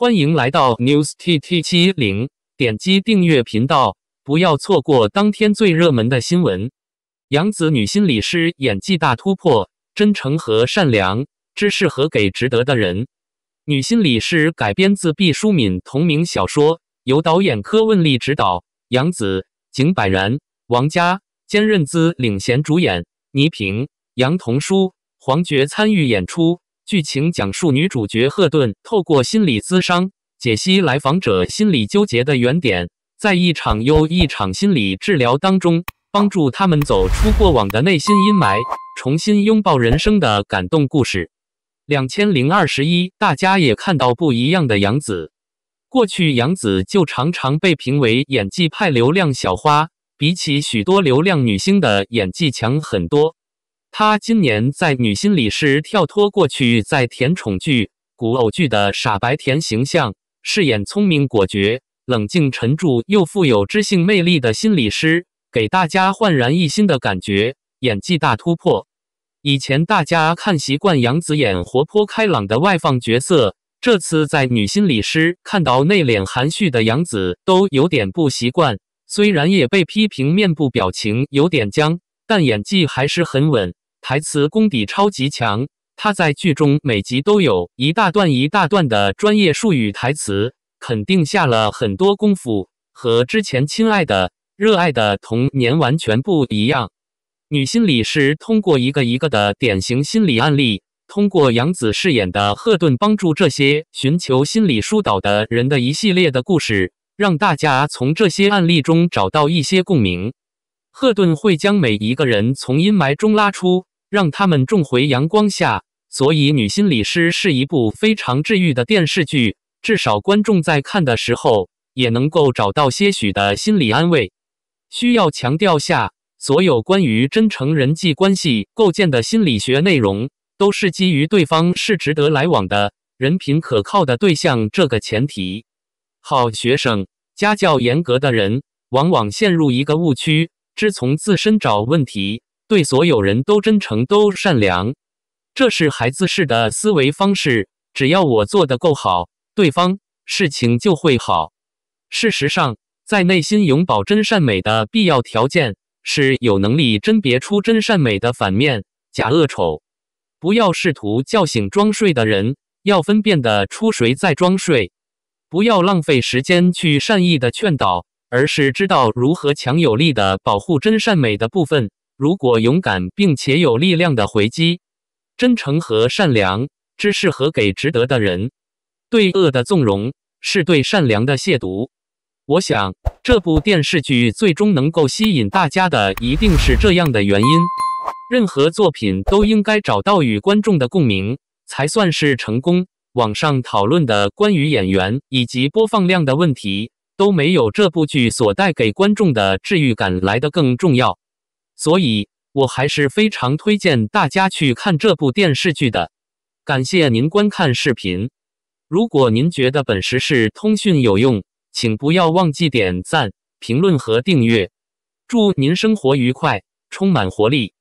欢迎来到 News T T 七零，点击订阅频道，不要错过当天最热门的新闻。杨子女心理师演技大突破，真诚和善良知适合给值得的人。女心理师改编自毕淑敏同名小说，由导演柯汶丽执导，杨子、景柏然、王佳、菅纫姿领衔主演，倪萍、杨童舒、黄觉参与演出。剧情讲述女主角赫顿透过心理咨商解析来访者心理纠结的原点，在一场又一场心理治疗当中，帮助他们走出过往的内心阴霾，重新拥抱人生的感动故事。两千零二十一，大家也看到不一样的杨子。过去杨子就常常被评为演技派流量小花，比起许多流量女星的演技强很多。他今年在《女心理师》跳脱过去在甜宠剧、古偶剧的傻白甜形象，饰演聪明果决、冷静沉著又富有知性魅力的心理师，给大家焕然一新的感觉，演技大突破。以前大家看习惯杨紫演活泼开朗的外放角色，这次在《女心理师》看到内敛含蓄的杨紫，都有点不习惯。虽然也被批评面部表情有点僵，但演技还是很稳。台词功底超级强，他在剧中每集都有一大段一大段的专业术语台词，肯定下了很多功夫。和之前《亲爱的》《热爱的童年》完全不一样，《女心理》是通过一个一个的典型心理案例，通过杨紫饰演的赫顿帮助这些寻求心理疏导的人的一系列的故事，让大家从这些案例中找到一些共鸣。赫顿会将每一个人从阴霾中拉出。让他们种回阳光下。所以，《女心理师》是一部非常治愈的电视剧，至少观众在看的时候也能够找到些许的心理安慰。需要强调下，所有关于真诚人际关系构建的心理学内容，都是基于对方是值得来往的人品可靠的对象这个前提。好学生、家教严格的人，往往陷入一个误区，只从自身找问题。对所有人都真诚、都善良，这是孩子式的思维方式。只要我做得够好，对方事情就会好。事实上，在内心永葆真善美的必要条件是有能力甄别出真善美的反面、假恶丑。不要试图叫醒装睡的人，要分辨得出谁在装睡。不要浪费时间去善意的劝导，而是知道如何强有力的保护真善美的部分。如果勇敢并且有力量的回击，真诚和善良只适合给值得的人。对恶的纵容是对善良的亵渎。我想，这部电视剧最终能够吸引大家的，一定是这样的原因。任何作品都应该找到与观众的共鸣，才算是成功。网上讨论的关于演员以及播放量的问题，都没有这部剧所带给观众的治愈感来得更重要。所以，我还是非常推荐大家去看这部电视剧的。感谢您观看视频。如果您觉得本时事通讯有用，请不要忘记点赞、评论和订阅。祝您生活愉快，充满活力。